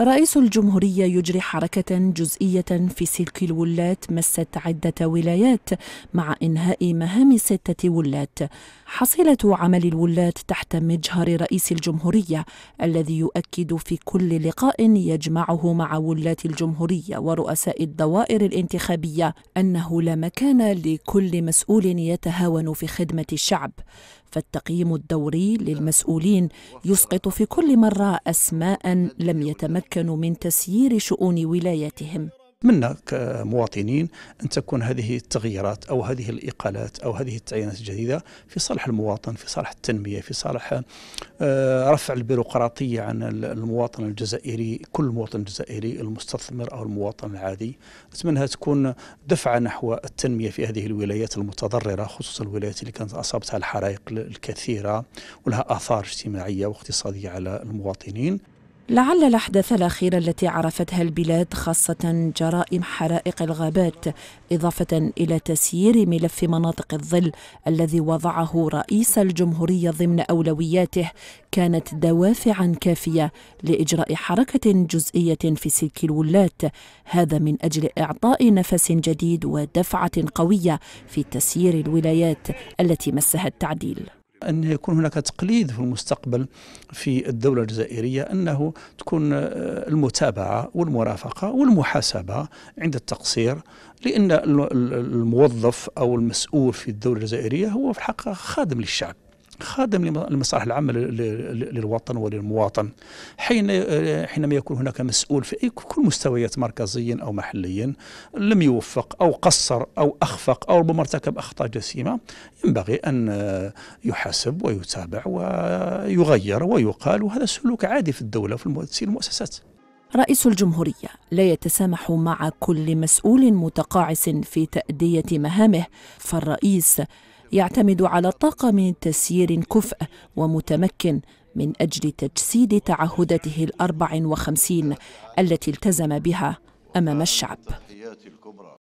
رئيس الجمهورية يجري حركة جزئية في سلك الولات مست عدة ولايات مع إنهاء مهام ستة ولات حصيلة عمل الولات تحت مجهر رئيس الجمهورية الذي يؤكد في كل لقاء يجمعه مع ولاة الجمهورية ورؤساء الدوائر الانتخابية أنه لا مكان لكل مسؤول يتهاون في خدمة الشعب فالتقييم الدوري للمسؤولين يسقط في كل مرة أسماء لم يتمكن يتمكنوا من تسيير شؤون ولايتهم منا كمواطنين أن تكون هذه التغييرات أو هذه الإقالات أو هذه التعيينات الجديدة في صالح المواطن في صالح التنمية في صالح آه، رفع البيروقراطية عن المواطن الجزائري كل مواطن جزائري المستثمر أو المواطن العادي أتمنى تكون دفعة نحو التنمية في هذه الولايات المتضررة خصوصا الولايات اللي كانت أصابتها الحرائق الكثيرة ولها آثار اجتماعية واقتصادية على المواطنين لعل الأحداث الأخيرة التي عرفتها البلاد خاصة جرائم حرائق الغابات إضافة إلى تسيير ملف مناطق الظل الذي وضعه رئيس الجمهورية ضمن أولوياته كانت دوافعا كافية لإجراء حركة جزئية في سلك الولات هذا من أجل إعطاء نفس جديد ودفعة قوية في تسيير الولايات التي مسها التعديل أن يكون هناك تقليد في المستقبل في الدولة الجزائرية أنه تكون آه، المتابعة والمرافقة والمحاسبة عند التقصير لأن الموظف أو المسؤول في الدولة الجزائرية هو في الحقيقة خادم للشعب خادم لمصالح العامة للوطن وللمواطن حين آه، حينما يكون هناك مسؤول في كل مستويات مركزيا أو محليا لم يوفق أو قصر أو أخفق أو ربما ارتكب أخطاء جسيمة ينبغي أن آه، يحاسب ويتابع ويغير ويقال وهذا سلوك عادي في الدولة في المؤسسات رئيس الجمهورية لا يتسامح مع كل مسؤول متقاعس في تأدية مهامه فالرئيس يعتمد على طاقم تسيير كفء ومتمكن من أجل تجسيد تعهداته الأربع وخمسين التي التزم بها أمام الشعب